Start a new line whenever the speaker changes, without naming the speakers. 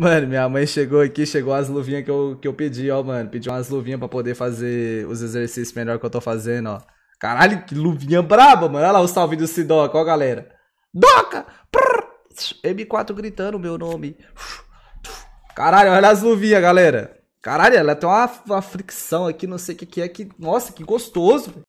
Mano, minha mãe chegou aqui, chegou as luvinhas que eu, que eu pedi, ó, mano. Pedi umas luvinhas pra poder fazer os exercícios melhor que eu tô fazendo, ó. Caralho, que luvinha braba, mano. Olha lá o salve do Sidoca, ó, galera. Doca! Prrr, M4 gritando meu nome. Caralho, olha as luvinhas, galera. Caralho, ela tem uma, uma fricção aqui, não sei o que, que é que. Nossa, que gostoso, velho.